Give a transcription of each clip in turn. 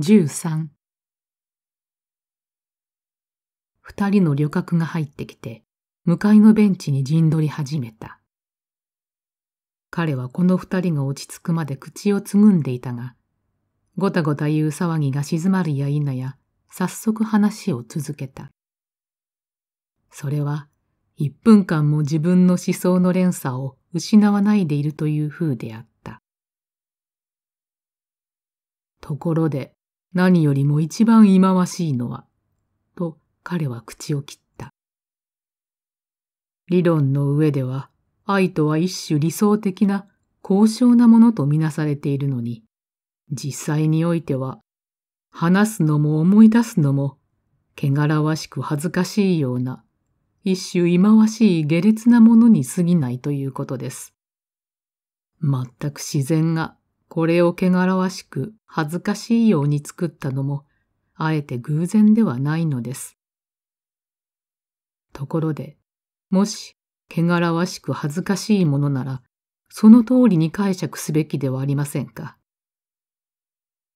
13二人の旅客が入ってきて向かいのベンチに陣取り始めた彼はこの二人が落ち着くまで口をつぐんでいたがごたごた言う騒ぎが静まるや否や早速話を続けたそれは一分間も自分の思想の連鎖を失わないでいるという風であったところで何よりも一番忌まわしいのは、と彼は口を切った。理論の上では、愛とは一種理想的な高尚なものとみなされているのに、実際においては、話すのも思い出すのも、汚らわしく恥ずかしいような、一種忌まわしい下劣なものに過ぎないということです。全く自然がこれを汚らわしく恥ずかしいように作ったのも、あえて偶然ではないのです。ところで、もし、汚らわしく恥ずかしいものなら、その通りに解釈すべきではありませんか。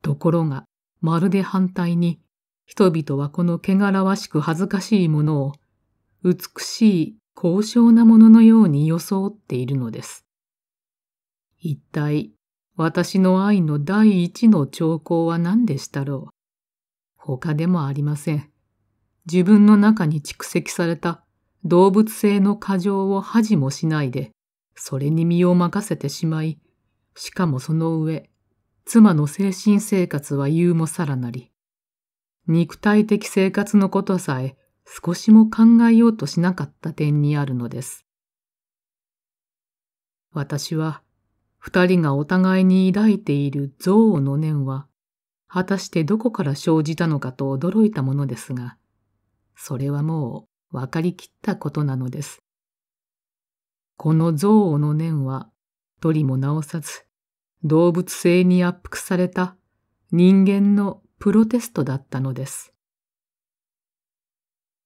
ところが、まるで反対に、人々はこの汚らわしく恥ずかしいものを、美しい高尚なもののように装っているのです。一体私の愛の第一の兆候は何でしたろう。他でもありません。自分の中に蓄積された動物性の過剰を恥もしないで、それに身を任せてしまい、しかもその上、妻の精神生活は言うもさらなり、肉体的生活のことさえ少しも考えようとしなかった点にあるのです。私は二人がお互いに抱いている憎悪の念は、果たしてどこから生じたのかと驚いたものですが、それはもう分かりきったことなのです。この憎悪の念は、とりも直さず、動物性に圧迫された人間のプロテストだったのです。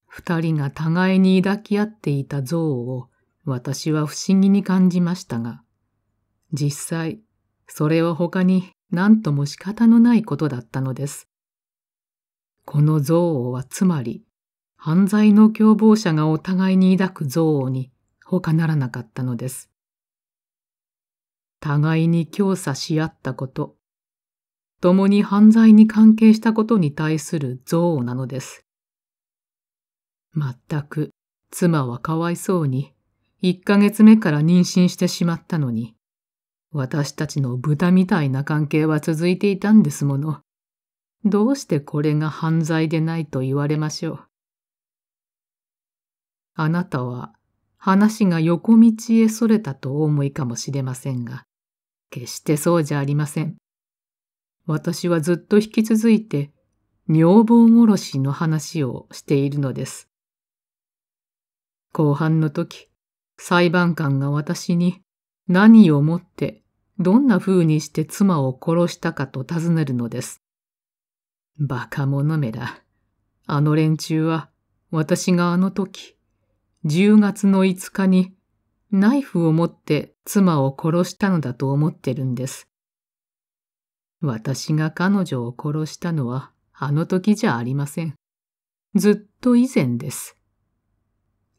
二人が互いに抱き合っていた憎悪を私は不思議に感じましたが、実際、それは他に何とも仕方のないことだったのです。この憎悪はつまり、犯罪の共謀者がお互いに抱く憎悪に他ならなかったのです。互いに強さし合ったこと、共に犯罪に関係したことに対する憎悪なのです。全く妻はかわいそうに、1ヶ月目から妊娠してしまったのに、私たちの豚みたいな関係は続いていたんですもの。どうしてこれが犯罪でないと言われましょう。あなたは話が横道へそれたとお思いかもしれませんが、決してそうじゃありません。私はずっと引き続いて女房殺しの話をしているのです。後半の時、裁判官が私に何をもってどんな風にして妻を殺したかと尋ねるのです。馬鹿者めだ。あの連中は私があの時、10月の5日にナイフを持って妻を殺したのだと思ってるんです。私が彼女を殺したのはあの時じゃありません。ずっと以前です。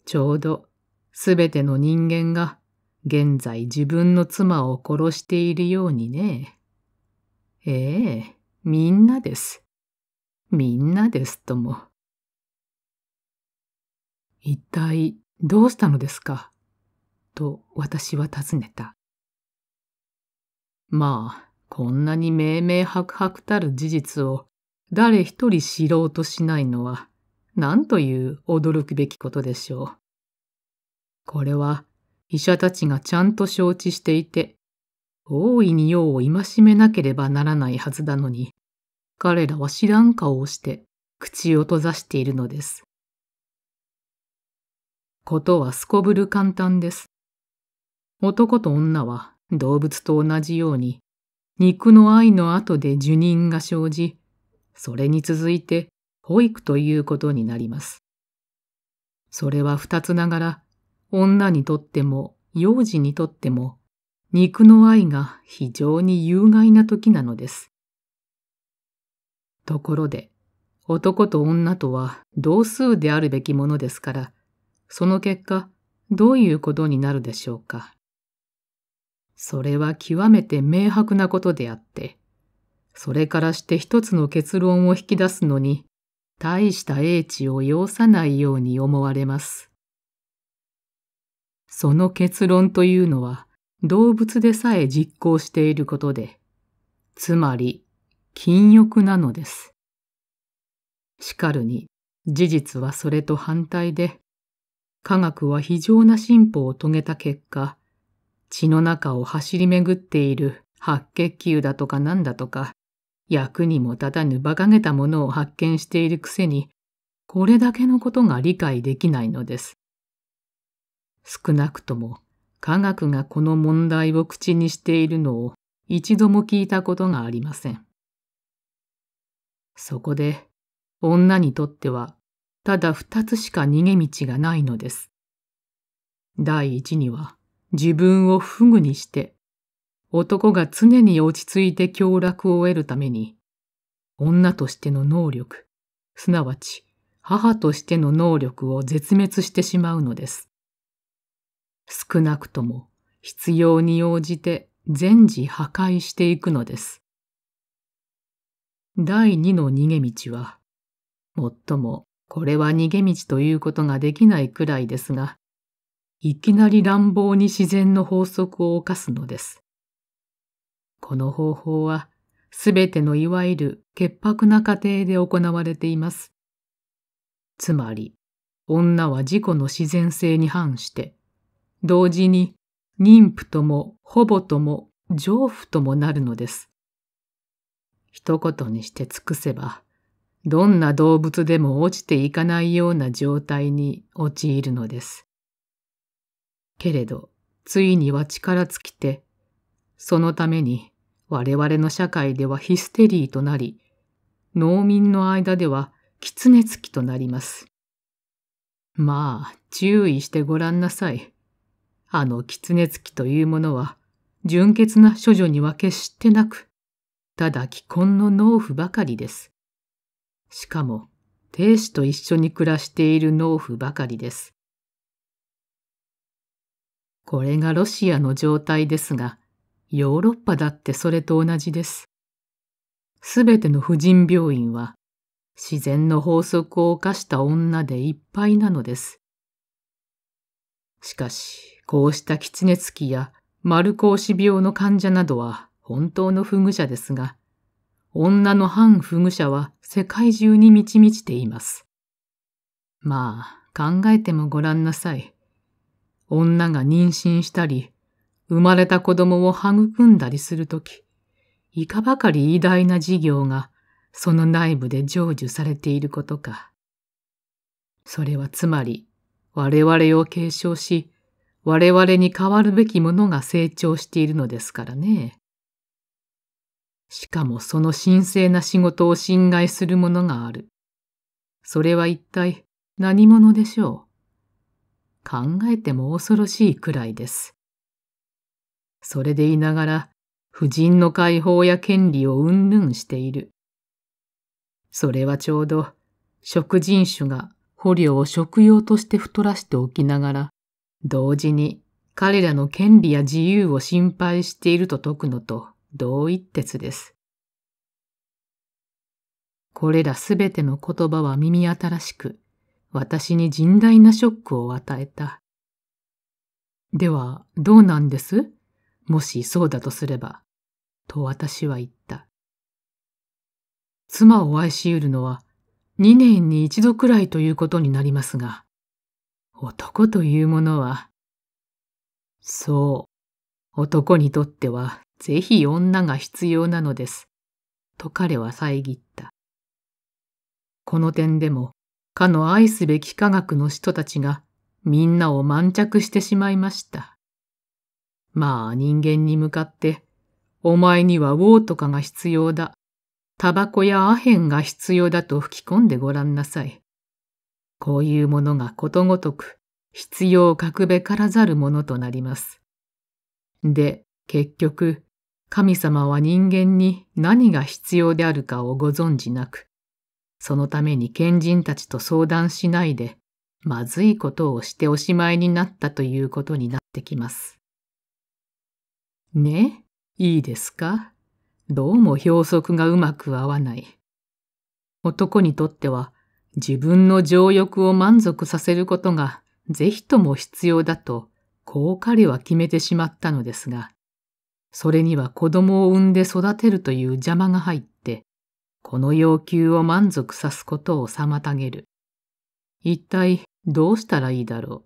ちょうどすべての人間が現在自分の妻を殺しているようにね。ええ、みんなです。みんなですとも。一体どうしたのですかと私は尋ねた。まあ、こんなに明明白々たる事実を誰一人知ろうとしないのは、なんという驚くべきことでしょう。これは医者たちがちゃんと承知していて、大いに用を戒めなければならないはずなのに、彼らは知らん顔をして口を閉ざしているのです。ことはすこぶる簡単です。男と女は動物と同じように、肉の愛の後で受妊が生じ、それに続いて保育ということになります。それは二つながら女にとっても幼児にとっても肉の愛が非常に有害な時なのです。ところで、男と女とは同数であるべきものですから、その結果、どういうことになるでしょうか。それは極めて明白なことであって、それからして一つの結論を引き出すのに、大した英知を要さないように思われます。その結論というのは動物でさえ実行していることで、つまり禁欲なのです。しかるに事実はそれと反対で、科学は非常な進歩を遂げた結果、血の中を走り巡っている白血球だとかなんだとか、役にも立たぬ馬鹿げたものを発見しているくせに、これだけのことが理解できないのです。少なくとも科学がこの問題を口にしているのを一度も聞いたことがありません。そこで女にとってはただ二つしか逃げ道がないのです。第一には自分を不具にして男が常に落ち着いて享楽を得るために女としての能力すなわち母としての能力を絶滅してしまうのです。少なくとも必要に応じて全時破壊していくのです。第二の逃げ道は、もっともこれは逃げ道ということができないくらいですが、いきなり乱暴に自然の法則を犯すのです。この方法は、すべてのいわゆる潔白な過程で行われています。つまり、女は自己の自然性に反して、同時に妊婦ともほぼとも丈夫ともなるのです。一言にして尽くせば、どんな動物でも落ちていかないような状態に陥るのです。けれど、ついには力尽きて、そのために我々の社会ではヒステリーとなり、農民の間では狐つきとなります。まあ、注意してごらんなさい。あの狐付きというものは、純潔な処女には決してなく、ただ既婚の農夫ばかりです。しかも、亭主と一緒に暮らしている農夫ばかりです。これがロシアの状態ですが、ヨーロッパだってそれと同じです。すべての婦人病院は、自然の法則を犯した女でいっぱいなのです。しかし、こうしたキツネツキや丸格子病の患者などは本当の不具者ですが、女の反不具者は世界中に満ち満ちています。まあ、考えてもごらんなさい。女が妊娠したり、生まれた子供を育んだりするとき、いかばかり偉大な事業がその内部で成就されていることか。それはつまり、我々を継承し、我々に変わるべきものが成長しているのですからね。しかもその神聖な仕事を侵害するものがある。それは一体何者でしょう。考えても恐ろしいくらいです。それでいながら、婦人の解放や権利を云々している。それはちょうど、食人種が捕虜を食用として太らしておきながら、同時に彼らの権利や自由を心配していると説くのと同一徹です。これらすべての言葉は耳新しく、私に甚大なショックを与えた。では、どうなんですもしそうだとすれば、と私は言った。妻を愛し得るのは、2年に一度くらいということになりますが、男というものは、そう、男にとってはぜひ女が必要なのです、と彼は遮った。この点でも、かの愛すべき科学の人たちがみんなを満着してしまいました。まあ人間に向かって、お前にはウォーとかが必要だ。タバコやアヘンが必要だと吹き込んでごらんなさい。こういうものがことごとく必要格べからざるものとなります。で、結局、神様は人間に何が必要であるかをご存じなく、そのために賢人たちと相談しないで、まずいことをしておしまいになったということになってきます。ね、いいですかどうも表則がうまく合わない。男にとっては自分の情欲を満足させることがぜひとも必要だと、こう彼は決めてしまったのですが、それには子供を産んで育てるという邪魔が入って、この要求を満足さすことを妨げる。一体どうしたらいいだろ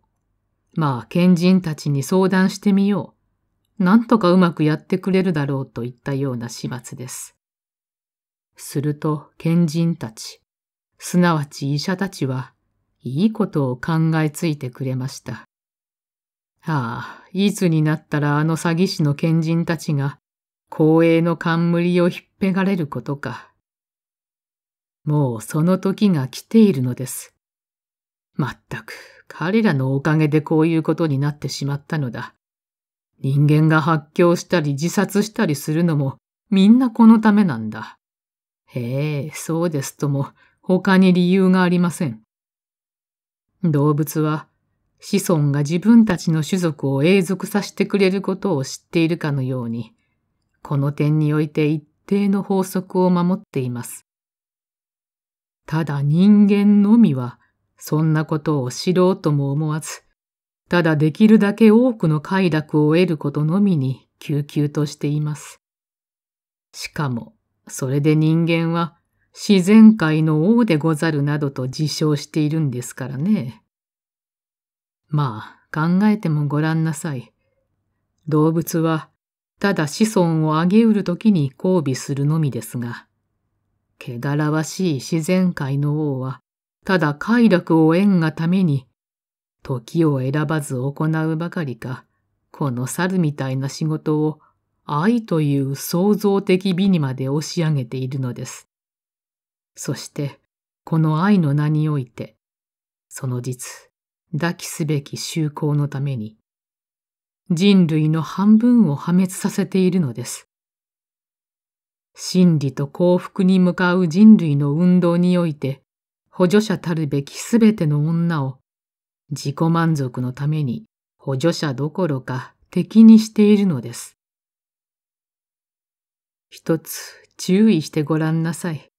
う。まあ、賢人たちに相談してみよう。なんとかうまくやってくれるだろうといったような始末です。すると、賢人たち、すなわち医者たちは、いいことを考えついてくれました。ああ、いつになったらあの詐欺師の賢人たちが、光栄の冠をひっぺがれることか。もうその時が来ているのです。まったく、彼らのおかげでこういうことになってしまったのだ。人間が発狂したり自殺したりするのも、みんなこのためなんだ。へえ、そうですとも、他に理由がありません。動物は子孫が自分たちの種族を永続させてくれることを知っているかのように、この点において一定の法則を守っています。ただ人間のみは、そんなことを知ろうとも思わず、ただできるだけ多くの快楽を得ることのみに、救急としています。しかも、それで人間は、自然界の王でござるなどと自称しているんですからね。まあ、考えてもごらんなさい。動物は、ただ子孫をあげうるときに交尾するのみですが、汚らわしい自然界の王は、ただ快楽を縁がために、時を選ばず行うばかりか、この猿みたいな仕事を愛という創造的美にまで押し上げているのです。そしてこの愛の名において、その実、抱きすべき修行のために、人類の半分を破滅させているのです。真理と幸福に向かう人類の運動において、補助者たるべきすべての女を、自己満足のために補助者どころか敵にしているのです。一つ注意してごらんなさい。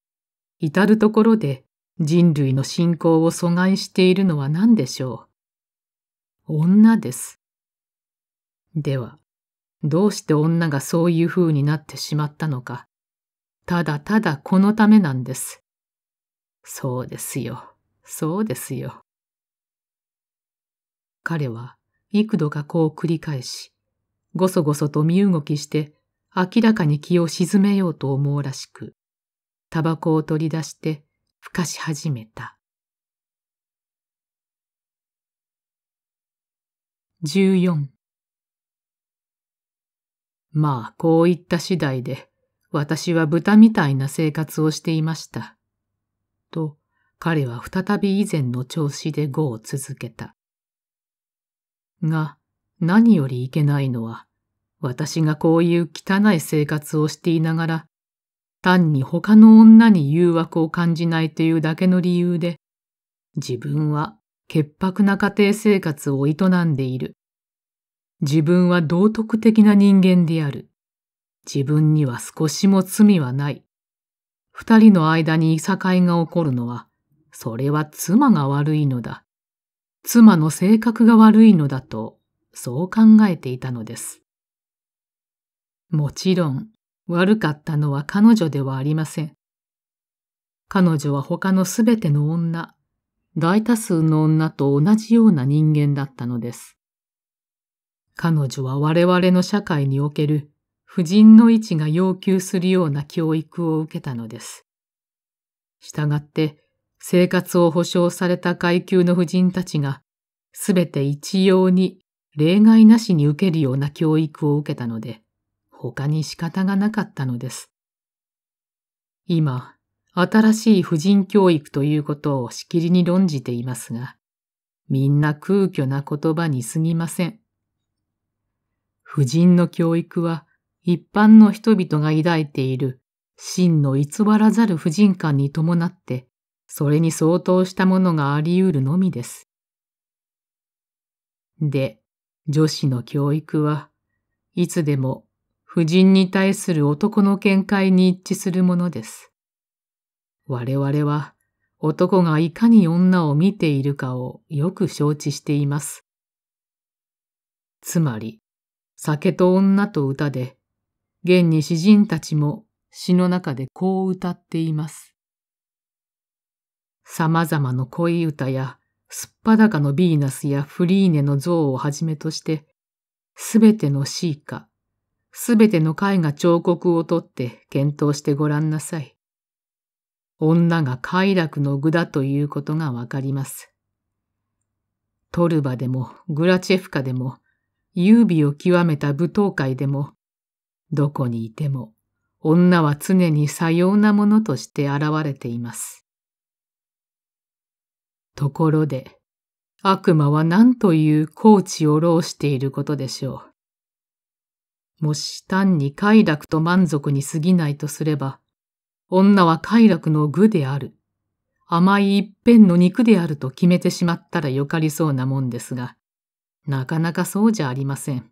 至るところで人類の信仰を阻害しているのは何でしょう女です。では、どうして女がそういう風になってしまったのか。ただただこのためなんです。そうですよ。そうですよ。彼は幾度かこう繰り返し、ごそごそと身動きして明らかに気を沈めようと思うらしく、タバコを取り出してふかし始めた。14まあこういった次第で私は豚みたいな生活をしていました。と彼は再び以前の調子で語を続けた。が何よりいけないのは私がこういう汚い生活をしていながら単に他の女に誘惑を感じないというだけの理由で、自分は潔白な家庭生活を営んでいる。自分は道徳的な人間である。自分には少しも罪はない。二人の間にいさかいが起こるのは、それは妻が悪いのだ。妻の性格が悪いのだと、そう考えていたのです。もちろん、悪かったのは彼女ではありません。彼女は他のすべての女、大多数の女と同じような人間だったのです。彼女は我々の社会における婦人の位置が要求するような教育を受けたのです。従って、生活を保障された階級の婦人たちが、すべて一様に例外なしに受けるような教育を受けたので、他に仕方がなかったのです。今、新しい婦人教育ということをしきりに論じていますが、みんな空虚な言葉に過ぎません。婦人の教育は一般の人々が抱いている真の偽らざる婦人感に伴って、それに相当したものがあり得るのみです。で、女子の教育はいつでも婦人に対する男の見解に一致するものです。我々は男がいかに女を見ているかをよく承知しています。つまり、酒と女と歌で、現に詩人たちも詩の中でこう歌っています。様々な恋歌や、すっぱだかのヴィーナスやフリーネの像をはじめとして、すべての詩歌、すべての絵が彫刻をとって検討してごらんなさい。女が快楽の具だということがわかります。トルバでもグラチェフカでも、優美を極めた舞踏会でも、どこにいても、女は常にさようなものとして現れています。ところで、悪魔は何という高知を老していることでしょう。もし単に快楽と満足に過ぎないとすれば、女は快楽の具である。甘い一辺の肉であると決めてしまったらよかりそうなもんですが、なかなかそうじゃありません。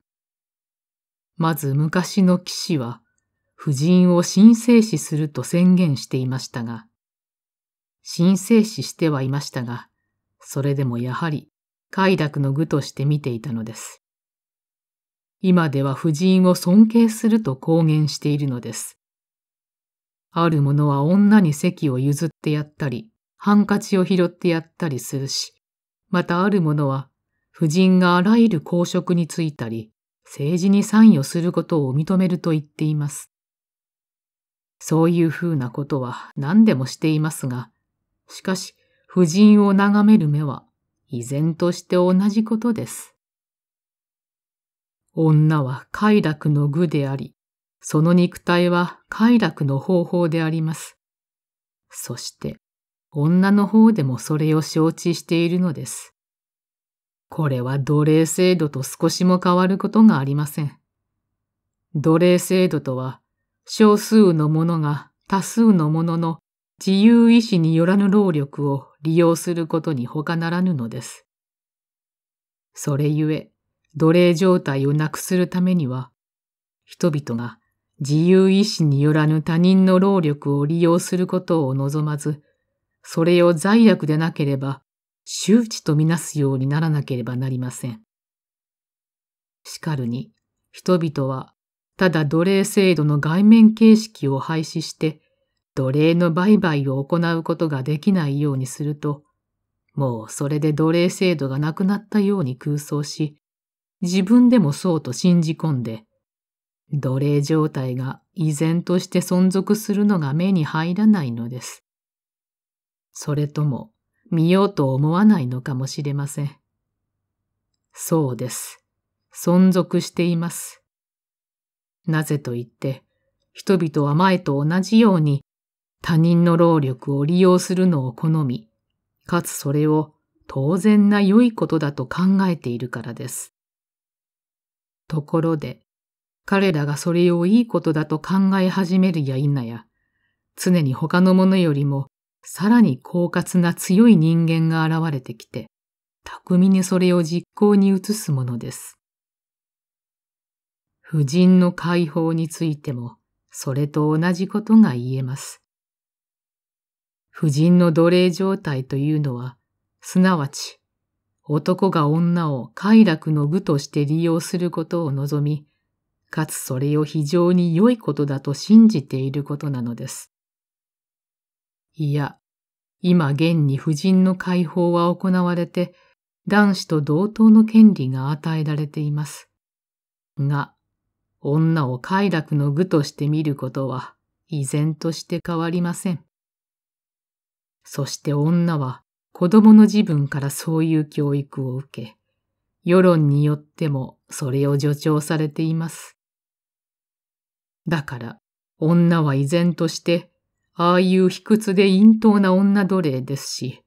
まず昔の騎士は、婦人を神聖視すると宣言していましたが、神聖視してはいましたが、それでもやはり快楽の具として見ていたのです。今では婦人を尊敬すると公言しているのです。ある者は女に席を譲ってやったり、ハンカチを拾ってやったりするし、またある者は、婦人があらゆる公職に就いたり、政治に参与することを認めると言っています。そういうふうなことは何でもしていますが、しかし、婦人を眺める目は、依然として同じことです。女は快楽の具であり、その肉体は快楽の方法であります。そして、女の方でもそれを承知しているのです。これは奴隷制度と少しも変わることがありません。奴隷制度とは、少数の者が多数の者の自由意志によらぬ労力を利用することに他ならぬのです。それゆえ、奴隷状態をなくするためには、人々が自由意志によらぬ他人の労力を利用することを望まず、それを罪悪でなければ周知とみなすようにならなければなりません。しかるに、人々はただ奴隷制度の外面形式を廃止して、奴隷の売買を行うことができないようにすると、もうそれで奴隷制度がなくなったように空想し、自分でもそうと信じ込んで、奴隷状態が依然として存続するのが目に入らないのです。それとも見ようと思わないのかもしれません。そうです。存続しています。なぜと言って、人々は前と同じように他人の労力を利用するのを好み、かつそれを当然な良いことだと考えているからです。ところで、彼らがそれをいいことだと考え始めるや否や、常に他のものよりもさらに狡猾な強い人間が現れてきて、巧みにそれを実行に移すものです。婦人の解放についても、それと同じことが言えます。婦人の奴隷状態というのは、すなわち男が女を快楽の具として利用することを望み、かつそれを非常に良いことだと信じていることなのです。いや、今現に婦人の解放は行われて、男子と同等の権利が与えられています。が、女を快楽の具として見ることは、依然として変わりません。そして女は子供の自分からそういう教育を受け、世論によってもそれを助長されています。だから、女は依然として、ああいう卑屈で陰頭な女奴隷ですし、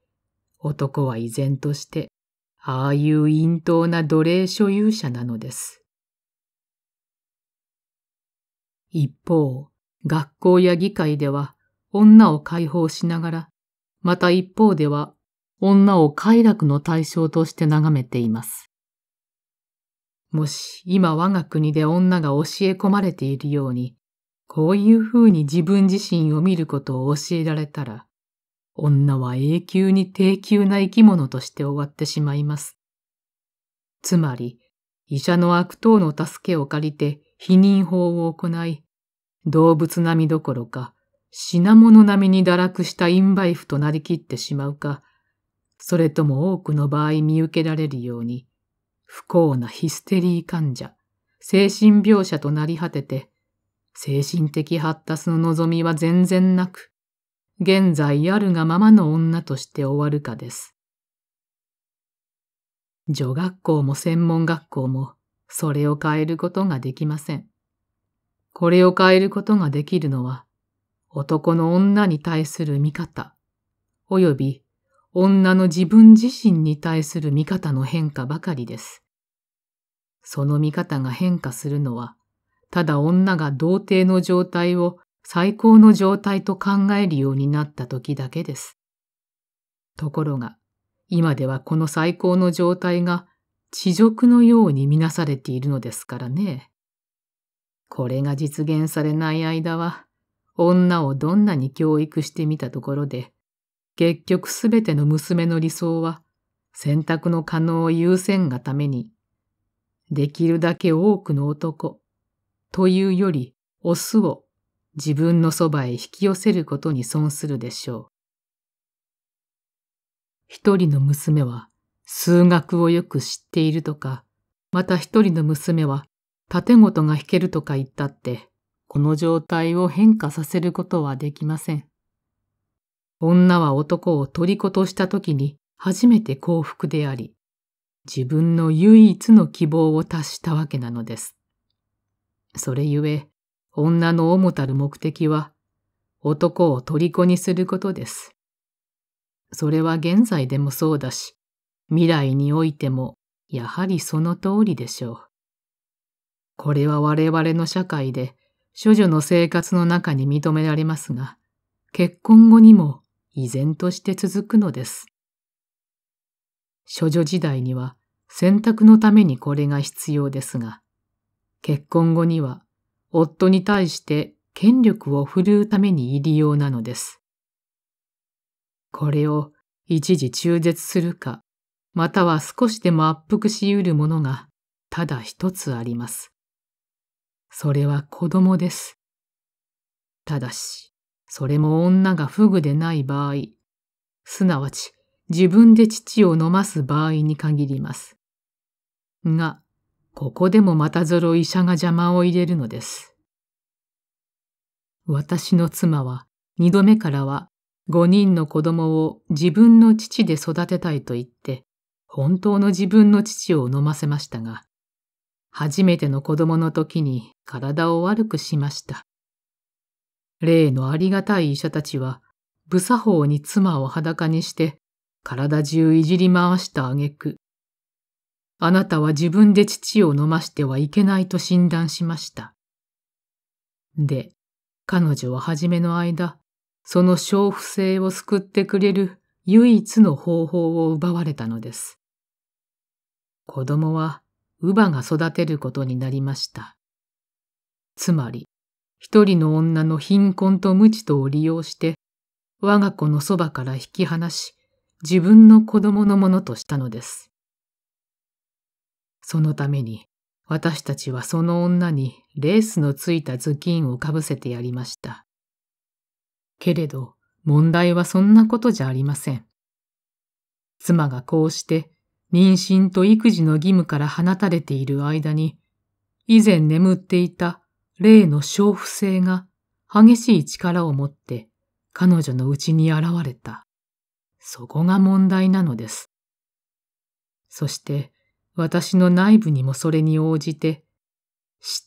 男は依然として、ああいう陰頭な奴隷所有者なのです。一方、学校や議会では、女を解放しながら、また一方では女を快楽の対象として眺めています。もし今我が国で女が教え込まれているように、こういうふうに自分自身を見ることを教えられたら、女は永久に低級な生き物として終わってしまいます。つまり、医者の悪党の助けを借りて避妊法を行い、動物並みどころか、品物並みに堕落したインバイフとなりきってしまうか、それとも多くの場合見受けられるように、不幸なヒステリー患者、精神病者となり果てて、精神的発達の望みは全然なく、現在あるがままの女として終わるかです。女学校も専門学校も、それを変えることができません。これを変えることができるのは、男の女に対する見方、および女の自分自身に対する見方の変化ばかりです。その見方が変化するのは、ただ女が童貞の状態を最高の状態と考えるようになった時だけです。ところが、今ではこの最高の状態が地獄のように見なされているのですからね。これが実現されない間は、女をどんなに教育してみたところで、結局すべての娘の理想は選択の可能を優先がために、できるだけ多くの男というよりオスを自分のそばへ引き寄せることに損するでしょう。一人の娘は数学をよく知っているとか、また一人の娘は建事が弾けるとか言ったって、この状態を変化させることはできません。女は男を虜とした時に初めて幸福であり、自分の唯一の希望を達したわけなのです。それゆえ、女の主たる目的は、男を虜にすることです。それは現在でもそうだし、未来においても、やはりその通りでしょう。これは我々の社会で、処女の生活の中に認められますが、結婚後にも依然として続くのです。処女時代には選択のためにこれが必要ですが、結婚後には夫に対して権力を振るうために入り用なのです。これを一時中絶するか、または少しでも圧迫し得るものがただ一つあります。それは子供です。ただし、それも女が不具でない場合、すなわち自分で乳を飲ます場合に限ります。が、ここでもまたぞろ医者が邪魔を入れるのです。私の妻は二度目からは五人の子供を自分の父で育てたいと言って、本当の自分の父を飲ませましたが、初めての子供の時に体を悪くしました。例のありがたい医者たちは、無作法に妻を裸にして、体中いじり回した挙句、あなたは自分で父を飲ましてはいけないと診断しました。で、彼女は初めの間、その娼婦性を救ってくれる唯一の方法を奪われたのです。子供は乳母が育てることになりました。つまり、一人の女の貧困と無知とを利用して、我が子のそばから引き離し、自分の子供のものとしたのです。そのために、私たちはその女にレースのついた頭巾をかぶせてやりました。けれど、問題はそんなことじゃありません。妻がこうして、妊娠と育児の義務から放たれている間に、以前眠っていた霊の娼婦性が激しい力を持って彼女のうちに現れた。そこが問題なのです。そして私の内部にもそれに応じて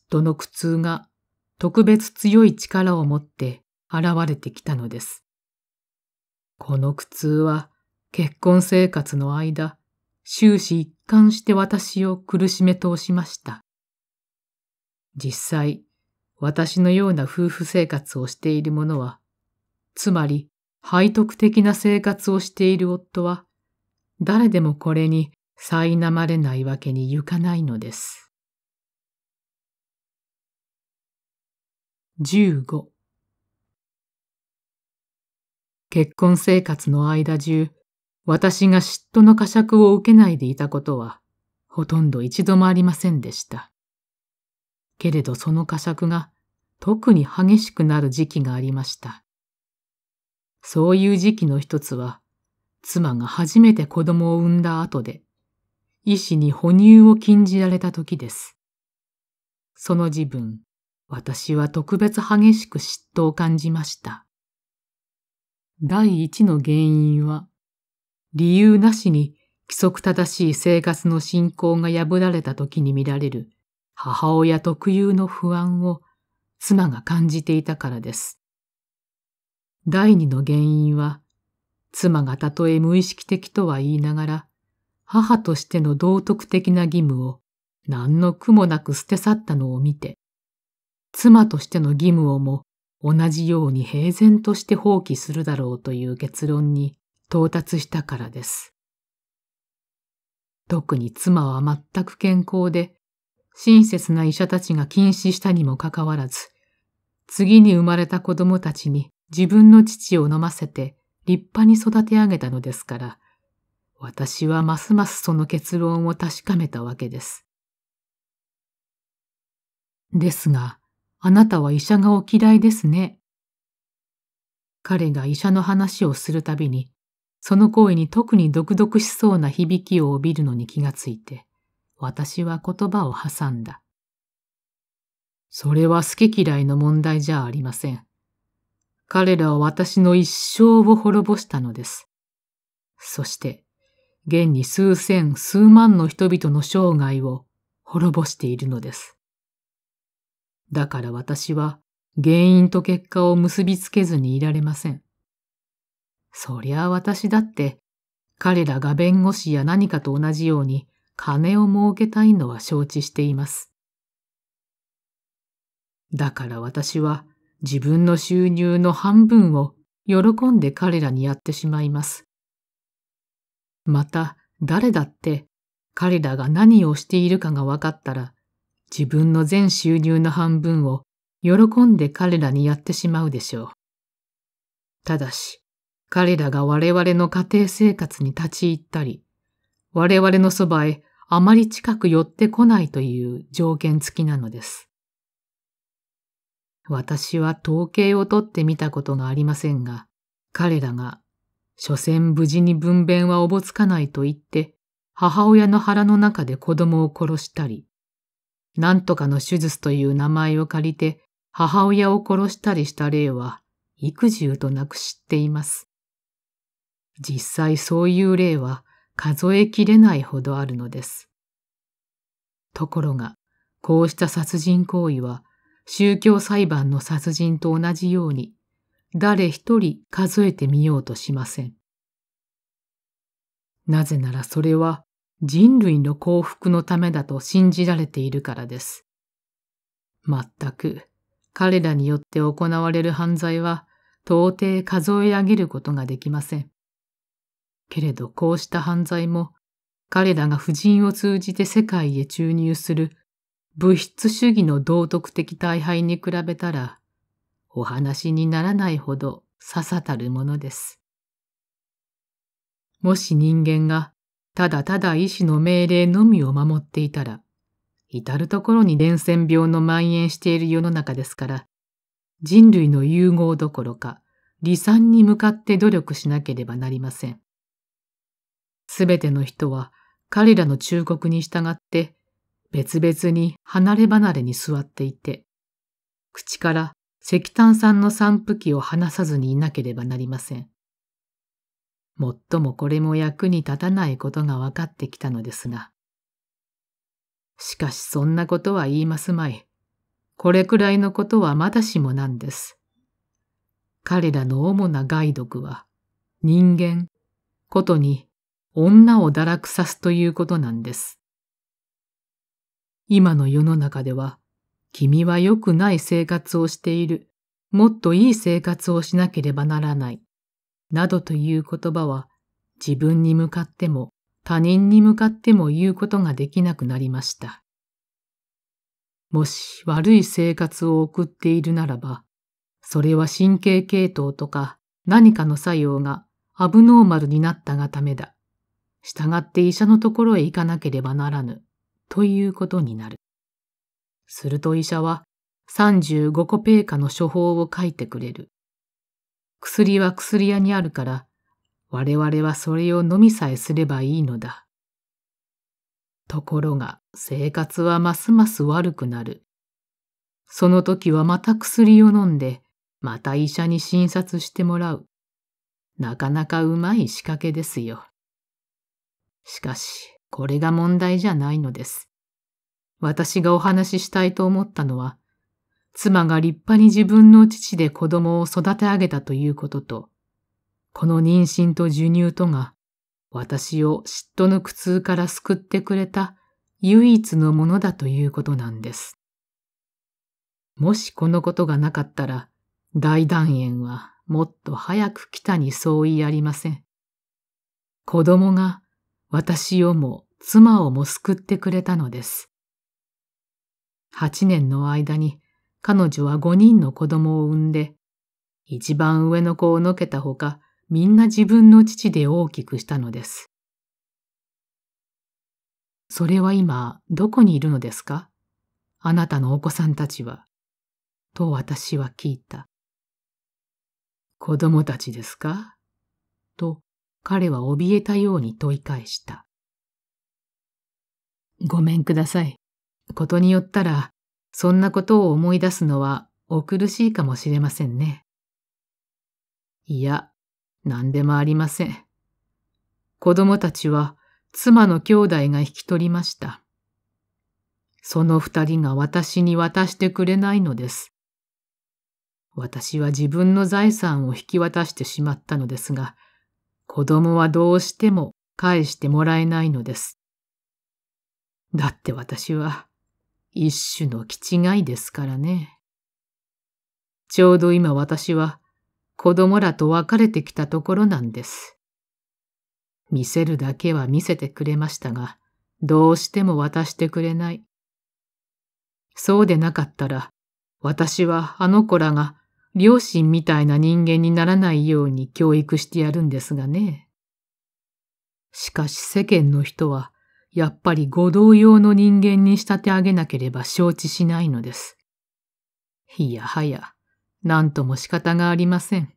嫉妬の苦痛が特別強い力を持って現れてきたのです。この苦痛は結婚生活の間、終始一貫して私を苦しめ通しました。実際、私のような夫婦生活をしている者は、つまり背徳的な生活をしている夫は、誰でもこれに苛まれないわけにゆかないのです。15結婚生活の間中、私が嫉妬の呵責を受けないでいたことは、ほとんど一度もありませんでした。けれどその呵責が特に激しくなる時期がありました。そういう時期の一つは、妻が初めて子供を産んだ後で、医師に哺乳を禁じられた時です。その時分、私は特別激しく嫉妬を感じました。第一の原因は、理由なしに規則正しい生活の信仰が破られた時に見られる母親特有の不安を妻が感じていたからです。第二の原因は、妻がたとえ無意識的とは言いながら、母としての道徳的な義務を何の苦もなく捨て去ったのを見て、妻としての義務をも同じように平然として放棄するだろうという結論に到達したからです。特に妻は全く健康で、親切な医者たちが禁止したにもかかわらず、次に生まれた子供たちに自分の父を飲ませて立派に育て上げたのですから、私はますますその結論を確かめたわけです。ですが、あなたは医者がお嫌いですね。彼が医者の話をするたびに、その声に特に毒々しそうな響きを帯びるのに気がついて、私は言葉を挟んだ。それは好き嫌いの問題じゃありません。彼らは私の一生を滅ぼしたのです。そして、現に数千数万の人々の生涯を滅ぼしているのです。だから私は原因と結果を結びつけずにいられません。そりゃあ私だって彼らが弁護士や何かと同じように金を儲けたいのは承知しています。だから私は自分の収入の半分を喜んで彼らにやってしまいます。また誰だって彼らが何をしているかが分かったら自分の全収入の半分を喜んで彼らにやってしまうでしょう。ただし彼らが我々の家庭生活に立ち入ったり我々のそばへあまり近く寄ってこないという条件付きなのです。私は統計を取ってみたことがありませんが、彼らが、所詮無事に分娩はおぼつかないと言って、母親の腹の中で子供を殺したり、何とかの手術という名前を借りて母親を殺したりした例は、育児となく知っています。実際そういう例は、数えきれないほどあるのです。ところが、こうした殺人行為は、宗教裁判の殺人と同じように、誰一人数えてみようとしません。なぜならそれは人類の幸福のためだと信じられているからです。まったく、彼らによって行われる犯罪は到底数え上げることができません。けれどこうした犯罪も彼らが婦人を通じて世界へ注入する物質主義の道徳的大敗に比べたらお話にならないほどささたるものです。もし人間がただただ医師の命令のみを守っていたら、至るところに伝染病の蔓延している世の中ですから、人類の融合どころか、離散に向かって努力しなければなりません。すべての人は彼らの忠告に従って別々に離れ離れに座っていて、口から石炭酸の散布機を離さずにいなければなりません。もっともこれも役に立たないことが分かってきたのですが。しかしそんなことは言いますまい。これくらいのことはまだしもなんです。彼らの主な害毒は、人間、ことに女を堕落さすということなんです。今の世の中では、君は良くない生活をしている、もっといい生活をしなければならない、などという言葉は、自分に向かっても他人に向かっても言うことができなくなりました。もし悪い生活を送っているならば、それは神経系統とか何かの作用がアブノーマルになったがためだ。従って医者のところへ行かなければならぬ、ということになる。すると医者は、35個ペーカの処方を書いてくれる。薬は薬屋にあるから、我々はそれを飲みさえすればいいのだ。ところが生活はますます悪くなる。その時はまた薬を飲んで、また医者に診察してもらう。なかなかうまい仕掛けですよ。しかし、これが問題じゃないのです。私がお話ししたいと思ったのは、妻が立派に自分の父で子供を育て上げたということと、この妊娠と授乳とが、私を嫉妬の苦痛から救ってくれた唯一のものだということなんです。もしこのことがなかったら、大団円はもっと早く来たに相違ありません。子供が私をも妻をも救ってくれたのです。八年の間に彼女は五人の子供を産んで、一番上の子をのけたほか、みんな自分の父で大きくしたのです。それは今、どこにいるのですかあなたのお子さんたちは。と私は聞いた。子供たちですかと彼は怯えたように問い返した。ごめんください。ことによったら、そんなことを思い出すのはお苦しいかもしれませんね。いや、何でもありません。子供たちは妻の兄弟が引き取りました。その二人が私に渡してくれないのです。私は自分の財産を引き渡してしまったのですが、子供はどうしても返してもらえないのです。だって私は一種の気違いですからね。ちょうど今私は子供らと別れてきたところなんです。見せるだけは見せてくれましたが、どうしても渡してくれない。そうでなかったら、私はあの子らが両親みたいな人間にならないように教育してやるんですがね。しかし世間の人は、やっぱりご同様の人間に仕立て上げなければ承知しないのです。いやはや、なんとも仕方がありません。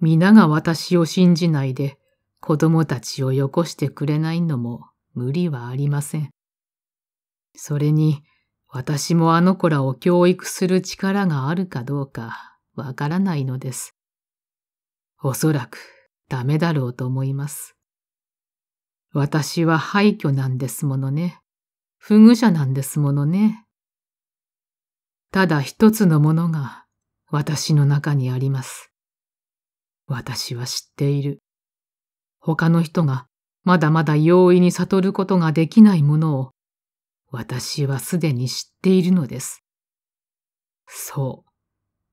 皆が私を信じないで、子供たちをよこしてくれないのも無理はありません。それに、私もあの子らを教育する力があるかどうかわからないのです。おそらくダメだろうと思います。私は廃墟なんですものね。不具者なんですものね。ただ一つのものが私の中にあります。私は知っている。他の人がまだまだ容易に悟ることができないものを私はすでに知っているのです。そう、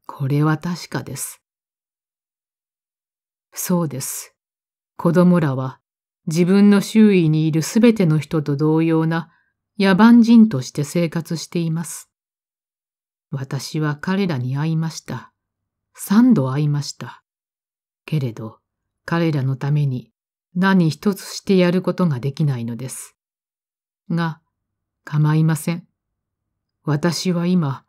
これは確かです。そうです。子供らは自分の周囲にいるすべての人と同様な野蛮人として生活しています。私は彼らに会いました。三度会いました。けれど、彼らのために何一つしてやることができないのです。が、構いません。私は今、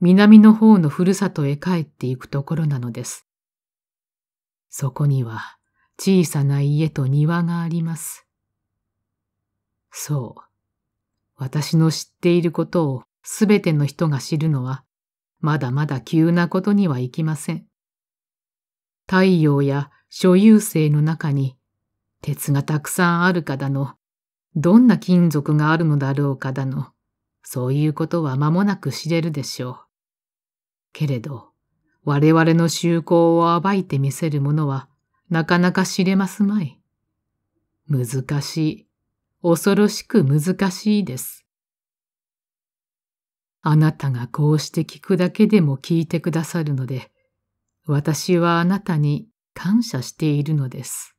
南の方のふるさとへ帰っていくところなのです。そこには小さな家と庭があります。そう。私の知っていることをすべての人が知るのは、まだまだ急なことにはいきません。太陽や所有生の中に、鉄がたくさんあるかだの、どんな金属があるのだろうかだの、そういうことは間もなく知れるでしょう。けれど、我々の習行を暴いてみせるものは、なかなか知れますまい。難しい、恐ろしく難しいです。あなたがこうして聞くだけでも聞いてくださるので、私はあなたに感謝しているのです。